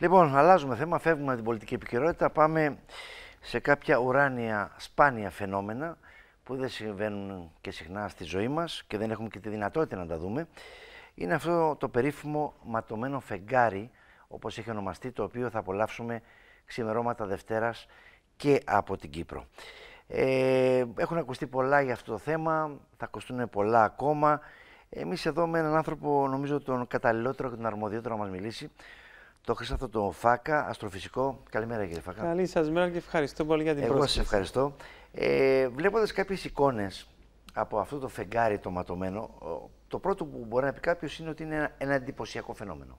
Λοιπόν, αλλάζουμε θέμα, φεύγουμε την πολιτική επικαιρότητα, πάμε σε κάποια ουράνια σπάνια φαινόμενα που δεν συμβαίνουν και συχνά στη ζωή μας και δεν έχουμε και τη δυνατότητα να τα δούμε. Είναι αυτό το περίφημο ματωμένο φεγγάρι, όπως έχει ονομαστεί, το οποίο θα απολαύσουμε ξημερώματα Δευτέρας και από την Κύπρο. Ε, έχουν ακουστεί πολλά για αυτό το θέμα, θα ακουστούν πολλά ακόμα. Εμείς εδώ με έναν άνθρωπο, νομίζω τον καταλληλότερο και τον αρμοδιότερο να μας μιλήσει, το αυτό το Φάκα, αστροφυσικό. Καλημέρα κύριε Φάκα. Καλή σας μέρα και ευχαριστώ πολύ για την Εγώ πρόσκληση. Εγώ σας ευχαριστώ. Ε, βλέποντας κάποιες εικόνες από αυτό το φεγγάρι το ματωμένο, το πρώτο που μπορεί να πει κάποιος είναι ότι είναι ένα, ένα εντυπωσιακό φαινόμενο,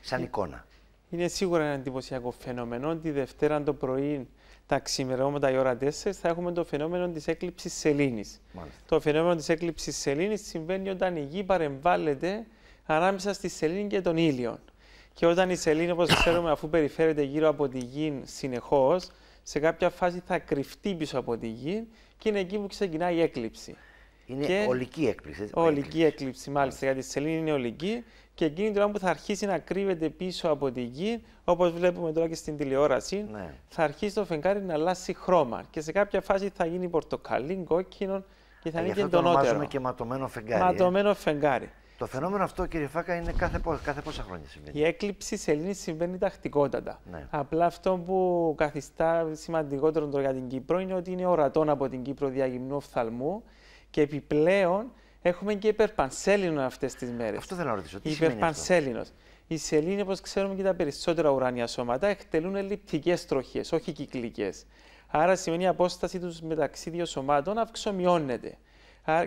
σαν ε, εικόνα. Είναι σίγουρα ένα εντυπωσιακό φαινόμενο. Τη Δευτέρα το πρωί, τα ξημερώματα η ώρα 4, θα έχουμε το φαινόμενο της έκλειψης σελήνης. Το φαινόμενο της έκλειψης σελήνης συμβαίνει όταν η γη παρεμβάλλεται ανάμεσα στη σελήνη και τον ήλιο. Και όταν η σελήνη, όπως ξέρουμε, αφού περιφέρεται γύρω από τη γη συνεχώς, σε κάποια φάση θα κρυφτεί πίσω από τη γη και είναι εκεί που ξεκινάει η έκλειψη. Είναι και... ολική έκπληξη. Ολική έκλειψη, μάλιστα, γιατί η σελήνη είναι ολική και εκείνη την ώρα που θα αρχίσει να κρύβεται πίσω από τη γη, όπως βλέπουμε τώρα και στην τηλεόραση, ναι. θα αρχίσει το φεγγάρι να αλλάσει χρώμα και σε κάποια φάση θα γίνει πορτοκαλί, κόκκινο και θα ε, είναι και εντονότερο. Αυτό το ονομάζουμε και ματωμένο φεγγάρι. Ε. Ματωμένο ε? φεγγάρι. Το φαινόμενο αυτό, κύριε Φάκα, είναι κάθε, κάθε πόσα χρόνια συμβαίνει. Η έκλειψη σελήνη συμβαίνει τακτικότατα. Ναι. Απλά αυτό που καθιστά σημαντικότερο για την Κύπρο είναι ότι είναι ορατόν από την Κύπρο διαγυμνού οφθαλμού και επιπλέον έχουμε και υπερπανσέλινο αυτές τις μέρες. Αυτό θέλω να ρωτήσω. Τι Υπερπανσέλινος. Η σελήνη, όπως ξέρουμε και τα περισσότερα ουράνια σώματα, εκτελούν ελλειπτικές τροχές, όχι κυκλικές. Άρα σημαίνει η απόσταση τους μεταξύ δύο σωμάτων αυξομειώνεται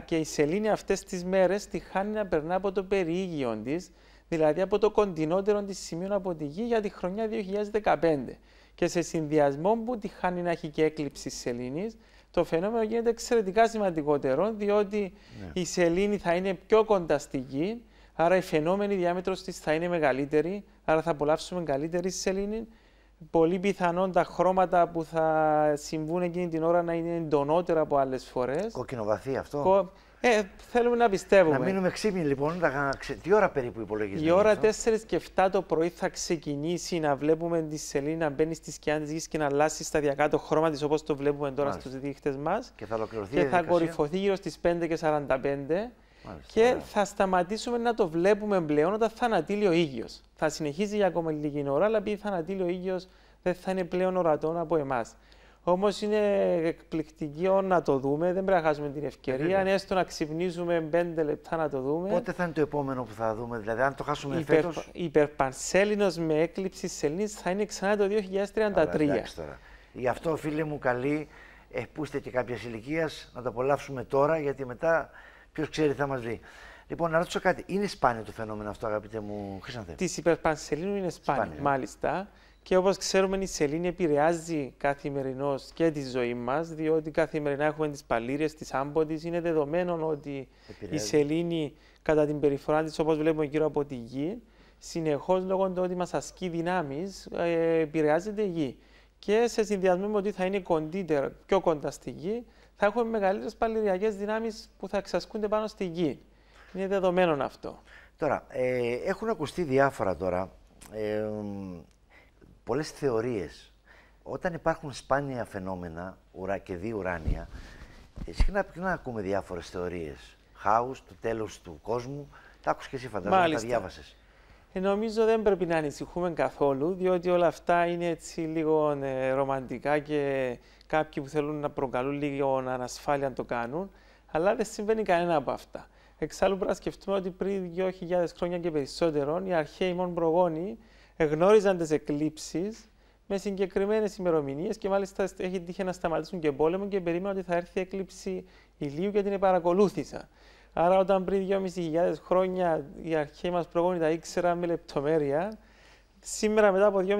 και η σελήνη αυτές τις μέρες τη χάνει να περνά από το περιήγιο της, δηλαδή από το κοντινότερο της σημείο από τη Γη για τη χρονιά 2015. Και σε συνδυασμό που τη χάνει να έχει και έκλειψη σελήνης, το φαινόμενο γίνεται εξαιρετικά σημαντικότερο, διότι ναι. η σελήνη θα είναι πιο κοντά στη Γη, άρα η φαινόμενη διάμετρος της θα είναι μεγαλύτερη, άρα θα απολαύσουμε καλύτερη σελήνη πολύ πιθανόν τα χρώματα που θα συμβούν εκείνη την ώρα να είναι εντονότερα από άλλες φορές. Κοκκινοβαθύ αυτό. Κο... Ε, θέλουμε να πιστεύουμε. Να μείνουμε ξύπνοι λοιπόν. Τι ώρα περίπου υπολογίζεις. Η ώρα 4 και 7 το πρωί θα ξεκινήσει να βλέπουμε τη σελήνη να μπαίνεις στη σκιά της γης και να αλλάζει σταδιακά το χρώμα της όπως το βλέπουμε τώρα στου δείχτε μας. Και θα ολοκληρωθεί. Και θα κορυφωθεί γύρω στις 5 και 45 και θα σταματήσουμε να το βλέπουμε πλέον όταν θα ανατείλει ο ήλιος. Θα συνεχίζει για ακόμα λίγη ώρα, αλλά επειδή ανατείλει ο ήλιος δεν θα είναι πλέον ορατόν από εμάς. Όμως είναι εκπληκτικό να το δούμε, δεν πρέπει να χάσουμε την ευκαιρία. Αν έστω να ξυπνήσουμε πέντε λεπτά να το δούμε. Πότε θα είναι το επόμενο που θα δούμε, δηλαδή, αν το χάσουμε Υπερ, φέτος. Υπερπανσέλινος με έκλειψη σελήνης θα είναι ξανά το 2033. Γι' αυτό, φίλε μου, καλή, ε, που είστε και κάποια ηλικία, να το απολαύσουμε τώρα, γιατί μετά Ποιος ξέρει θα μας δει. Λοιπόν, να ρωτήσω κάτι. Είναι σπάνιο το φαινόμενο αυτό, αγαπητέ μου Χρυσανθέ. Τη σελήνου είναι σπάνιο, σπάνιο, μάλιστα. Και όπως ξέρουμε, η σελήνη επηρεάζει καθημερινώς και τη ζωή μας, διότι καθημερινά έχουμε τις παλήρε, τις άμποντες. Είναι δεδομένο ότι επηρεάζει. η σελήνη κατά την περιφορά της, όπως βλέπουμε γύρω από τη γη, συνεχώς λόγω του ότι μας ασκεί δυνάμεις, ε, επηρεάζεται η γη. Και σε συνδυασμό με ότι θα είναι κοντύτερα, πιο κοντά στη γη, θα έχουμε μεγαλύτερες παλαιριακέ δυνάμεις που θα εξασκούνται πάνω στη γη. Είναι δεδομένο αυτό. Τώρα, ε, έχουν ακουστεί διάφορα τώρα ε, πολλές θεωρίες. Όταν υπάρχουν σπάνια φαινόμενα ουρα και δύο ουράνια, ε, συχνά πυκνά ακούμε διάφορες θεωρίες. Χάους το τέλος του κόσμου. Τα άκουσες και εσύ φαντάζομαι, τα διάβασες. Ε, νομίζω δεν πρέπει να ανησυχούμε καθόλου, διότι όλα αυτά είναι έτσι λίγο ε, ρομαντικά και κάποιοι που θέλουν να προκαλούν λίγο ανασφάλεια να το κάνουν, αλλά δεν συμβαίνει κανένα από αυτά. Εξάλλου πρέπει να σκεφτούμε ότι πριν 2.000 χρόνια και περισσότερο οι αρχαίοι μόνο προγόνοι γνώριζαν τι εκλήψει με συγκεκριμένες ημερομηνίες και μάλιστα έχει τύχει να σταματήσουν και πόλεμο και περίμεναν ότι θα έρθει η εκλήψη ηλίου και την παρακολούθησα. Άρα όταν πριν 2.500 χρόνια οι αρχαίοι μας προγόνοι τα ήξερα με λεπτομέρεια, σήμερα μετά από 2.500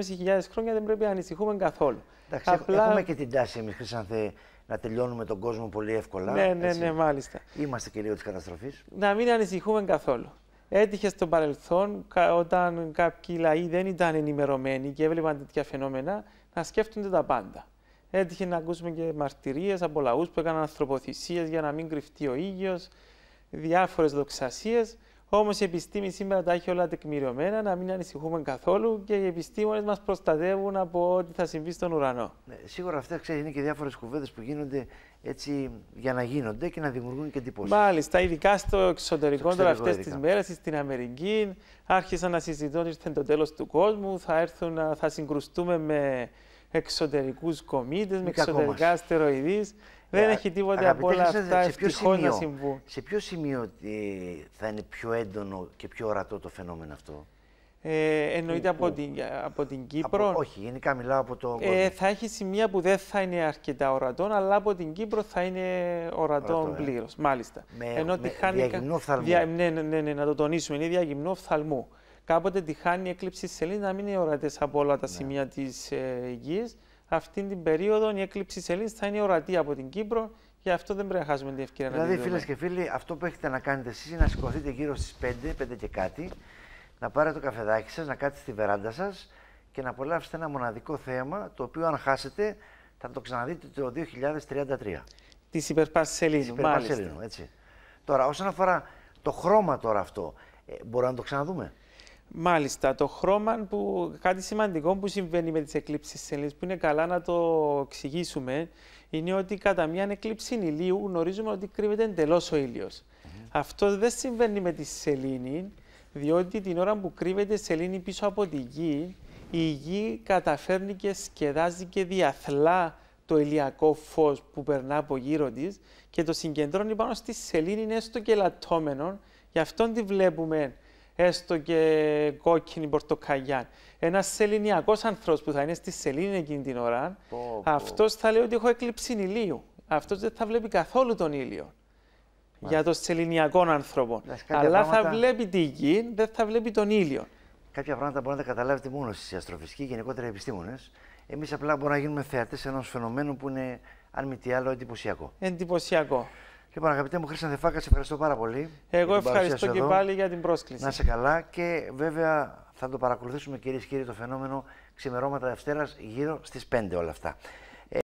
χρόνια δεν πρέπει να ανησυχούμε καθόλου. Εντάξει, έχουμε και την τάση εμείς, Χρυσανθέ, να τελειώνουμε τον κόσμο πολύ εύκολα. Ναι, ναι, ναι, μάλιστα. Είμαστε και λίγο της καταστροφής. Να μην ανησυχούμε καθόλου. Έτυχε στο παρελθόν, όταν κάποιοι λαοί δεν ήταν ενημερωμένοι και έβλεπαν τέτοια φαινόμενα, να σκέφτονται τα πάντα. Έτυχε να ακούσουμε και μαρτυρίες από λαούς που έκαναν ανθρωποθυσίες για να μην κρυφτεί ο ήλιος, διάφορες δοξασίες, όμως η επιστήμη σήμερα τα έχει όλα τεκμηριωμένα, να μην ανησυχούμε καθόλου και οι επιστήμονες μας προστατεύουν από ό,τι θα συμβεί στον ουρανό. Ναι, σίγουρα αυτά ξέρεις, είναι και διάφορες κουβέντες που γίνονται έτσι για να γίνονται και να δημιουργούν και εντυπώσεις. Μάλιστα, ειδικά στο εξωτερικό τώρα αυτές τις μέρες, στην Αμερική, άρχισαν να συζητώνουν, ήρθαν το τέλος του κόσμου, θα, έρθουν, θα συγκρουστούμε με εξωτερικούς κομίτες, με εξωτερικά αστεροειδείς. Δεν ε, έχει τίποτα από όλα αυτά ευτυχώς να συμβούν. Σε ποιο σημείο ε, θα είναι πιο έντονο και πιο ορατό το φαινόμενο αυτό. Ε, εννοείται από την, από την Κύπρο. όχι, γενικά μιλάω από το. Ε, θα έχει σημεία που δεν θα είναι αρκετά ορατό, αλλά από την Κύπρο θα είναι ορατό, ε. πλήρως. Μάλιστα. Με, Ενώ με διαγυμνό ναι, ναι, ναι, ναι, να το τονίσουμε. Είναι διαγυμνό φθαλμού κάποτε τη χάνει η έκλειψη Σελήνης να μην είναι ορατές από όλα τα ναι. σημεία της ε, γης. Αυτή την περίοδο η έκλειψη Σελήνης θα είναι ορατή από την Κύπρο. Γι' αυτό δεν πρέπει να χάσουμε την ευκαιρία δηλαδή, να Δηλαδή, φίλε και φίλοι, αυτό που έχετε να κάνετε εσείς είναι να σηκωθείτε γύρω στις 5, 5 και κάτι, να πάρετε το καφεδάκι σας, να κάτσετε στη βεράντα σας και να απολαύσετε ένα μοναδικό θέμα, το οποίο, αν χάσετε, θα το ξαναδείτε το 2033. Τη υπερπαρσελίνου, μάλιστα. έτσι. Τώρα, όσον αφορά το χρώμα τώρα αυτό, ε, μπορούμε να το ξαναδούμε. Μάλιστα, το χρώμα που κάτι σημαντικό που συμβαίνει με τις εκλήψεις σελήνης, που είναι καλά να το εξηγήσουμε είναι ότι κατά μια εκλήψη ηλίου γνωρίζουμε ότι κρύβεται εντελώς ο ήλιος. Αυτό δεν συμβαίνει με τη σελήνη διότι την ώρα που κρύβεται η σελήνη πίσω από τη γη η γη καταφέρνει και σκεδάζει και διαθλά το ηλιακό φως που περνά από γύρω της και το συγκεντρώνει πάνω στη σελήνη έστω και λαττώμενο. Γι' αυτόν τη βλέπουμε έστω και κόκκινη πορτοκαλιά. Ένας σεληνιακός άνθρωπος που θα είναι στη σελήνη εκείνη την ώρα, αυτός θα λέει ότι έχω έκλειψη ηλίου. Αυτός δεν θα βλέπει καθόλου τον ήλιο. Μάλιστα. Για τον σεληνιακό άνθρωπο. Αλλά πράγματα... θα βλέπει τη γη, δεν θα βλέπει τον ήλιο. Κάποια πράγματα μπορεί να τα καταλάβετε μόνο εσεί, αστροφυσικοί, γενικότερα οι επιστήμονες. Εμείς απλά μπορούμε να γίνουμε θεατές ενός φαινομένου που είναι, αν μη τι άλλο, εντυπωσιακό. Εντυπωσιακό. Λοιπόν, αγαπητέ μου Χρήστα Δεφάκα, σε ευχαριστώ πάρα πολύ. Εγώ ευχαριστώ και πάλι για την πρόσκληση. Να είσαι καλά και βέβαια θα το παρακολουθήσουμε κυρίες και κύριοι το φαινόμενο ξημερώματα Δευτέρας γύρω στις 5 όλα αυτά.